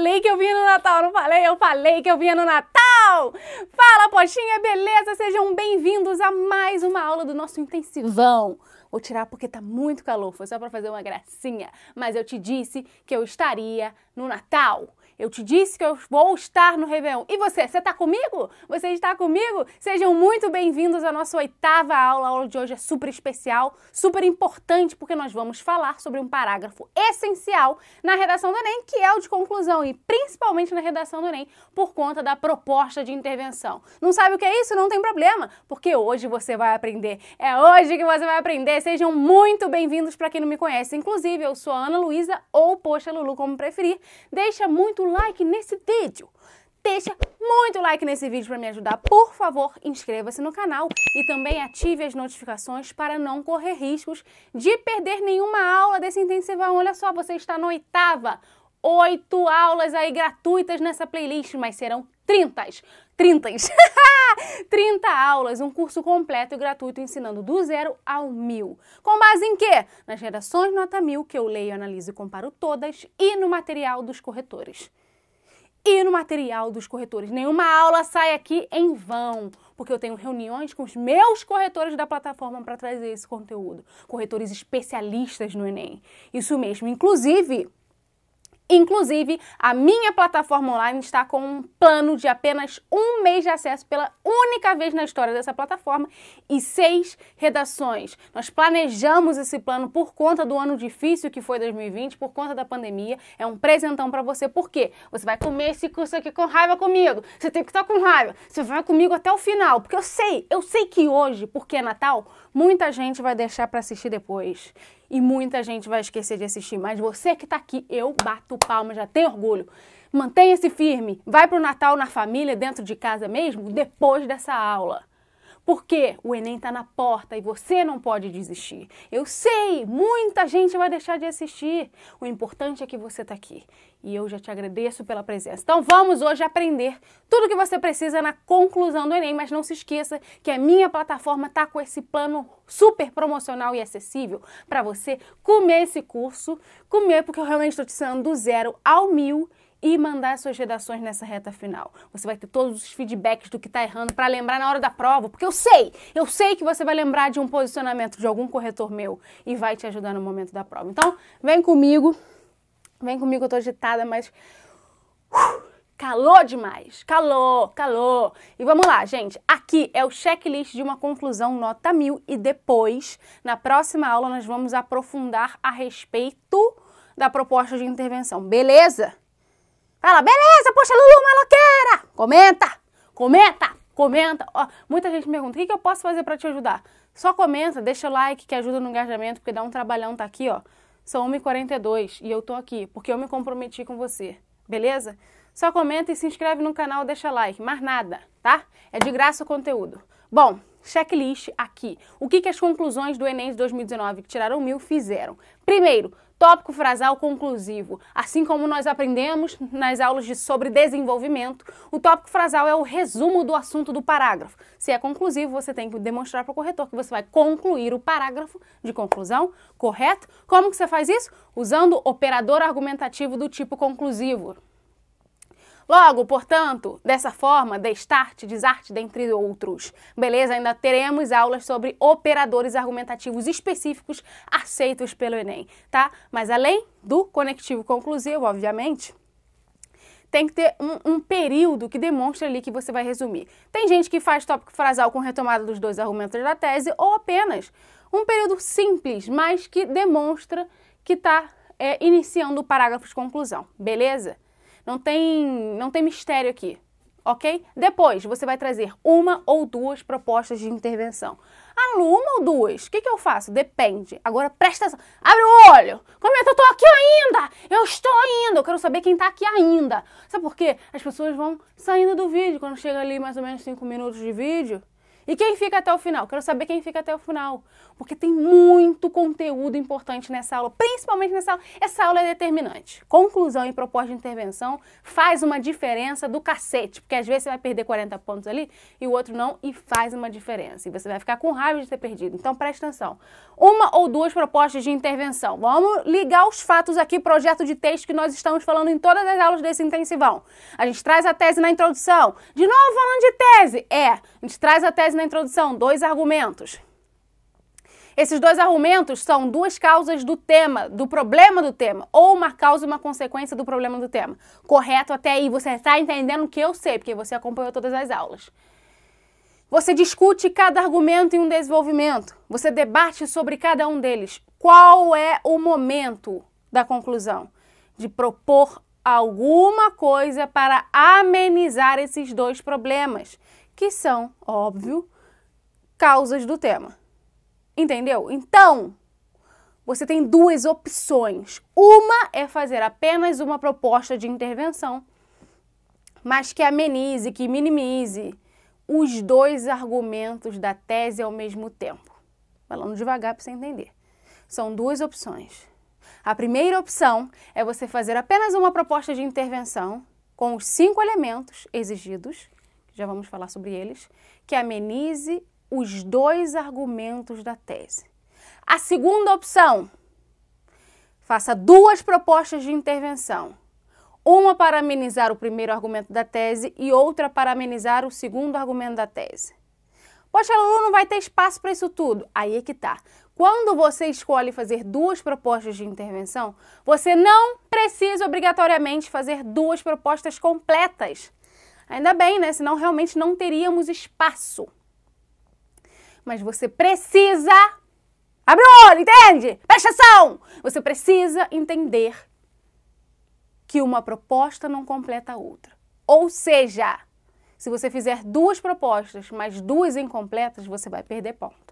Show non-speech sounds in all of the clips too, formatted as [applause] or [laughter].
falei que eu vinha no Natal, não falei? Eu falei que eu vinha no Natal! Fala, postinha, beleza? Sejam bem-vindos a mais uma aula do nosso intensivão. Vou tirar porque tá muito calor, foi só para fazer uma gracinha, mas eu te disse que eu estaria no Natal. Eu te disse que eu vou estar no Réveillon. E você, você está comigo? Você está comigo? Sejam muito bem-vindos à nossa oitava aula. A aula de hoje é super especial, super importante, porque nós vamos falar sobre um parágrafo essencial na redação do Enem, que é o de conclusão, e principalmente na redação do Enem, por conta da proposta de intervenção. Não sabe o que é isso? Não tem problema, porque hoje você vai aprender. É hoje que você vai aprender. Sejam muito bem-vindos para quem não me conhece. Inclusive, eu sou a Ana Luísa ou Poxa Lulu, como preferir. Deixa muito like nesse vídeo. Deixa muito like nesse vídeo para me ajudar. Por favor, inscreva-se no canal e também ative as notificações para não correr riscos de perder nenhuma aula desse intensivão. Olha só, você está na oitava. Oito aulas aí gratuitas nessa playlist, mas serão 30, 30, 30 aulas, um curso completo e gratuito ensinando do zero ao mil. Com base em quê? Nas redações nota mil que eu leio, analiso e comparo todas e no material dos corretores e no material dos corretores. Nenhuma aula sai aqui em vão, porque eu tenho reuniões com os meus corretores da plataforma para trazer esse conteúdo. Corretores especialistas no Enem. Isso mesmo. Inclusive, Inclusive, a minha plataforma online está com um plano de apenas um mês de acesso pela única vez na história dessa plataforma e seis redações. Nós planejamos esse plano por conta do ano difícil que foi 2020, por conta da pandemia. É um presentão para você, porque você vai comer esse curso aqui com raiva comigo. Você tem que estar com raiva. Você vai comigo até o final, porque eu sei, eu sei que hoje, porque é Natal, Muita gente vai deixar para assistir depois e muita gente vai esquecer de assistir, mas você que está aqui, eu bato palma, já tenho orgulho. Mantenha-se firme, vai para o Natal na família, dentro de casa mesmo, depois dessa aula. Porque o Enem está na porta e você não pode desistir. Eu sei, muita gente vai deixar de assistir. O importante é que você está aqui. E eu já te agradeço pela presença. Então vamos hoje aprender tudo o que você precisa na conclusão do Enem, mas não se esqueça que a minha plataforma está com esse plano super promocional e acessível para você comer esse curso, comer porque eu realmente estou te ensinando do zero ao mil e mandar suas redações nessa reta final. Você vai ter todos os feedbacks do que está errando para lembrar na hora da prova, porque eu sei, eu sei que você vai lembrar de um posicionamento de algum corretor meu e vai te ajudar no momento da prova. Então, vem comigo, vem comigo, eu estou agitada, mas uh, calou demais, calou, calou. E vamos lá, gente, aqui é o checklist de uma conclusão nota mil e depois, na próxima aula, nós vamos aprofundar a respeito da proposta de intervenção, beleza? Fala, beleza, poxa, Lulu, maloqueira! Comenta, comenta, comenta. Ó, muita gente me pergunta, o que, que eu posso fazer para te ajudar? Só comenta, deixa o like que ajuda no engajamento, porque dá um trabalhão, tá aqui, ó. São 1h42 e eu tô aqui, porque eu me comprometi com você, beleza? Só comenta e se inscreve no canal, deixa like, mais nada, tá? É de graça o conteúdo. Bom, checklist aqui. O que, que as conclusões do Enem de 2019 que tiraram mil fizeram? Primeiro, tópico frasal conclusivo. Assim como nós aprendemos nas aulas de sobre desenvolvimento, o tópico frasal é o resumo do assunto do parágrafo. Se é conclusivo, você tem que demonstrar para o corretor que você vai concluir o parágrafo de conclusão, correto? Como que você faz isso? Usando operador argumentativo do tipo conclusivo. Logo, portanto, dessa forma, destarte, desarte, dentre outros. Beleza? Ainda teremos aulas sobre operadores argumentativos específicos aceitos pelo Enem, tá? Mas além do conectivo conclusivo, obviamente, tem que ter um, um, período que demonstre ali que você vai resumir. Tem gente que faz tópico frasal com retomada dos dois argumentos da tese ou apenas um período simples, mas que demonstra que está é, iniciando o parágrafo de conclusão, beleza? Não tem, não tem mistério aqui, ok? Depois, você vai trazer uma ou duas propostas de intervenção. Ah, uma ou duas? O que, que eu faço? Depende. Agora, presta atenção. Abre o olho. Como é que eu tô aqui ainda? Eu estou ainda. Eu quero saber quem tá aqui ainda. Sabe por quê? As pessoas vão saindo do vídeo. Quando chega ali mais ou menos cinco minutos de vídeo, e quem fica até o final? Quero saber quem fica até o final, porque tem muito conteúdo importante nessa aula, principalmente nessa aula. Essa aula é determinante. Conclusão e proposta de intervenção faz uma diferença do cacete, porque às vezes você vai perder 40 pontos ali e o outro não, e faz uma diferença. E você vai ficar com raiva de ter perdido. Então presta atenção. Uma ou duas propostas de intervenção. Vamos ligar os fatos aqui, projeto de texto que nós estamos falando em todas as aulas desse intensivão. A gente traz a tese na introdução. De novo falando de tese? É, a gente traz a tese na introdução dois argumentos. Esses dois argumentos são duas causas do tema, do problema do tema, ou uma causa e uma consequência do problema do tema. Correto até aí, você está entendendo o que eu sei, porque você acompanhou todas as aulas. Você discute cada argumento em um desenvolvimento, você debate sobre cada um deles. Qual é o momento da conclusão? De propor alguma coisa para amenizar esses dois problemas que são, óbvio, causas do tema. Entendeu? Então, você tem duas opções. Uma é fazer apenas uma proposta de intervenção, mas que amenize, que minimize os dois argumentos da tese ao mesmo tempo. Falando devagar para você entender. São duas opções. A primeira opção é você fazer apenas uma proposta de intervenção com os cinco elementos exigidos já vamos falar sobre eles, que amenize os dois argumentos da tese. A segunda opção, faça duas propostas de intervenção. Uma para amenizar o primeiro argumento da tese e outra para amenizar o segundo argumento da tese. Poxa, Lulu, não vai ter espaço para isso tudo. Aí é que tá. Quando você escolhe fazer duas propostas de intervenção, você não precisa obrigatoriamente fazer duas propostas completas. Ainda bem, né? Senão realmente não teríamos espaço. Mas você precisa. Abre o olho, entende? Presta ação! Você precisa entender que uma proposta não completa a outra. Ou seja, se você fizer duas propostas, mas duas incompletas, você vai perder ponto.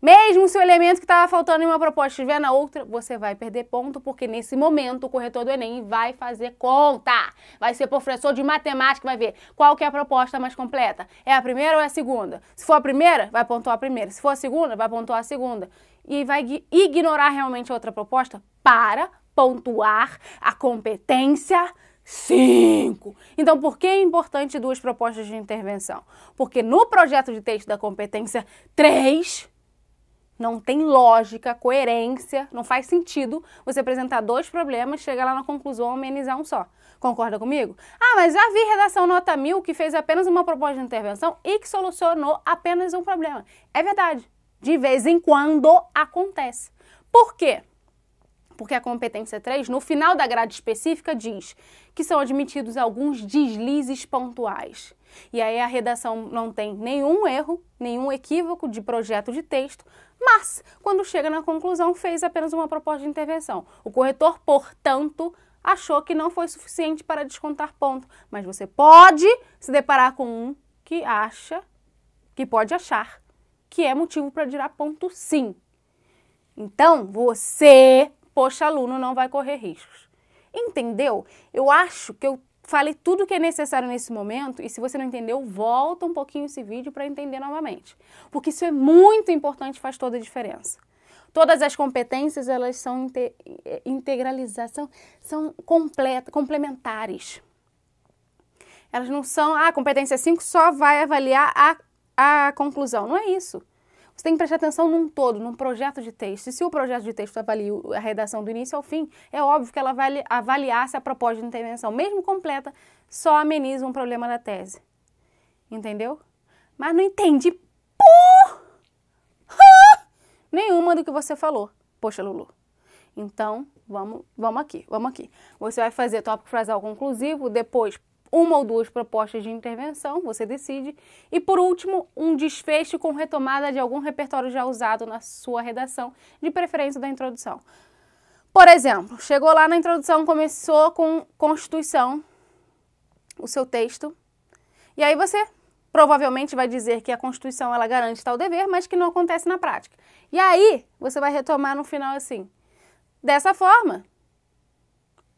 Mesmo se o elemento que estava faltando em uma proposta estiver na outra, você vai perder ponto, porque nesse momento o corretor do Enem vai fazer conta. Vai ser professor de matemática, vai ver qual que é a proposta mais completa. É a primeira ou é a segunda? Se for a primeira, vai pontuar a primeira. Se for a segunda, vai pontuar a segunda. E vai ignorar realmente a outra proposta para pontuar a competência 5. Então, por que é importante duas propostas de intervenção? Porque no projeto de texto da competência 3, não tem lógica, coerência, não faz sentido você apresentar dois problemas, chegar lá na conclusão, amenizar um só. Concorda comigo? Ah, mas já vi redação nota mil que fez apenas uma proposta de intervenção e que solucionou apenas um problema. É verdade. De vez em quando acontece. Por quê? Porque a competência 3, no final da grade específica, diz que são admitidos alguns deslizes pontuais. E aí a redação não tem nenhum erro, nenhum equívoco de projeto de texto, mas, quando chega na conclusão, fez apenas uma proposta de intervenção. O corretor, portanto, achou que não foi suficiente para descontar ponto, mas você pode se deparar com um que acha, que pode achar, que é motivo para tirar ponto sim. Então, você, poxa aluno, não vai correr riscos. Entendeu? Eu acho que eu Fale tudo que é necessário nesse momento e se você não entendeu, volta um pouquinho esse vídeo para entender novamente. Porque isso é muito importante, faz toda a diferença. Todas as competências, elas são inte é, integralização, são complementares. Elas não são, ah, a competência 5 só vai avaliar a, a conclusão. Não é isso. Você tem que prestar atenção num todo, num projeto de texto. E se o projeto de texto avalia a redação do início ao fim, é óbvio que ela vai avaliar se a proposta de intervenção, mesmo completa, só ameniza um problema da tese. Entendeu? Mas não entendi nenhuma do que você falou. Poxa, Lulu. Então, vamos, vamos aqui, vamos aqui. Você vai fazer tópico frasal conclusivo, depois uma ou duas propostas de intervenção, você decide. E por último, um desfecho com retomada de algum repertório já usado na sua redação, de preferência da introdução. Por exemplo, chegou lá na introdução, começou com Constituição, o seu texto, e aí você provavelmente vai dizer que a Constituição ela garante tal dever, mas que não acontece na prática. E aí você vai retomar no final assim. Dessa forma,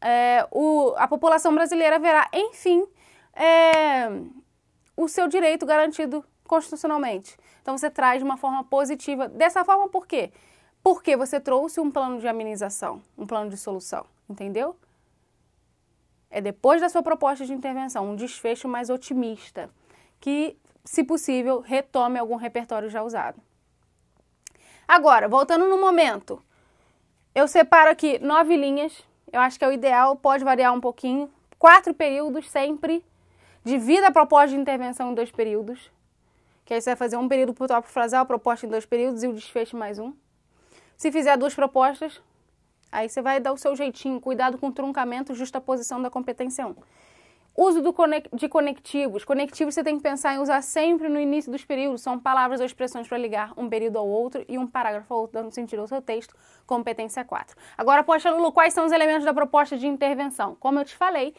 é, o, a população brasileira verá, enfim, é, o seu direito garantido constitucionalmente. Então você traz de uma forma positiva. Dessa forma, por quê? Porque você trouxe um plano de amenização, um plano de solução, entendeu? É depois da sua proposta de intervenção, um desfecho mais otimista, que, se possível, retome algum repertório já usado. Agora, voltando no momento, eu separo aqui nove linhas eu acho que é o ideal, pode variar um pouquinho. Quatro períodos sempre. Divida a proposta de intervenção em dois períodos. Que aí você vai fazer um período para o tópico frasal, a proposta em dois períodos e o desfecho mais um. Se fizer duas propostas, aí você vai dar o seu jeitinho. Cuidado com o truncamento, justa posição da competência 1. Uso de conectivos. Conectivos você tem que pensar em usar sempre no início dos períodos. São palavras ou expressões para ligar um período ao outro e um parágrafo ao outro, dando sentido ao seu texto. Competência 4. Agora, poxa, Lulu, quais são os elementos da proposta de intervenção? Como eu te falei,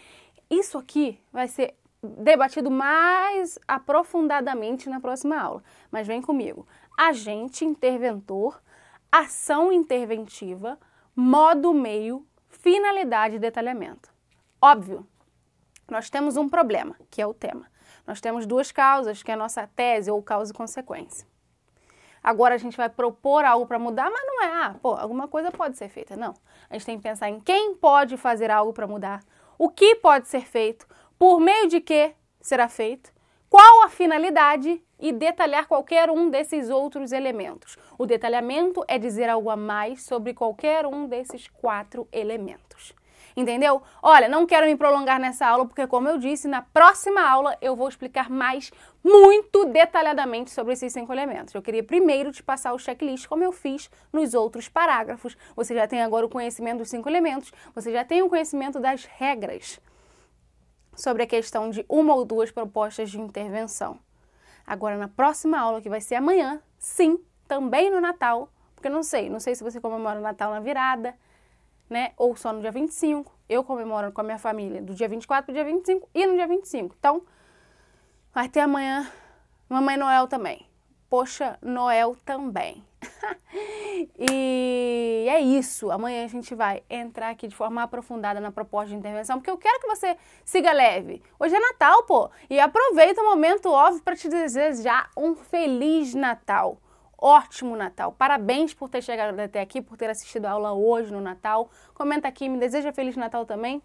isso aqui vai ser debatido mais aprofundadamente na próxima aula. Mas vem comigo. Agente interventor, ação interventiva, modo meio, finalidade e detalhamento. Óbvio, nós temos um problema, que é o tema. Nós temos duas causas, que é a nossa tese ou causa e consequência. Agora a gente vai propor algo para mudar, mas não é, ah, pô, alguma coisa pode ser feita. Não. A gente tem que pensar em quem pode fazer algo para mudar, o que pode ser feito, por meio de que será feito, qual a finalidade e detalhar qualquer um desses outros elementos. O detalhamento é dizer algo a mais sobre qualquer um desses quatro elementos entendeu? Olha, não quero me prolongar nessa aula porque, como eu disse, na próxima aula eu vou explicar mais, muito detalhadamente sobre esses cinco elementos. Eu queria primeiro te passar o checklist, como eu fiz nos outros parágrafos. Você já tem agora o conhecimento dos cinco elementos, você já tem o conhecimento das regras sobre a questão de uma ou duas propostas de intervenção. Agora, na próxima aula, que vai ser amanhã, sim, também no Natal, porque eu não sei, não sei se você comemora o Natal na virada né? Ou só no dia 25. Eu comemoro com a minha família do dia 24 para o dia 25 e no dia 25. Então, vai ter amanhã Mamãe Noel também. Poxa, Noel também. [laughs] e é isso. Amanhã a gente vai entrar aqui de forma aprofundada na proposta de intervenção, porque eu quero que você siga leve. Hoje é Natal, pô, e aproveita o momento óbvio para te desejar um feliz Natal ótimo Natal. Parabéns por ter chegado até aqui, por ter assistido a aula hoje no Natal. Comenta aqui, me deseja Feliz Natal também.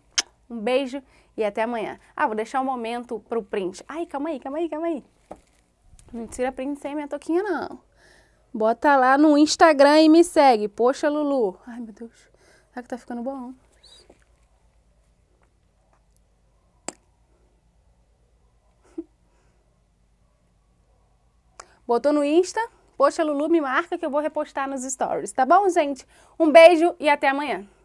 Um beijo e até amanhã. Ah, vou deixar um momento pro print. Ai, calma aí, calma aí, calma aí. Não tira print sem minha toquinha, não. Bota lá no Instagram e me segue. Poxa, Lulu. Ai, meu Deus. Será que tá ficando bom? [laughs] Botou no Insta. Poxa, Lulu, me marca que eu vou repostar nos stories, tá bom, gente? Um beijo e até amanhã.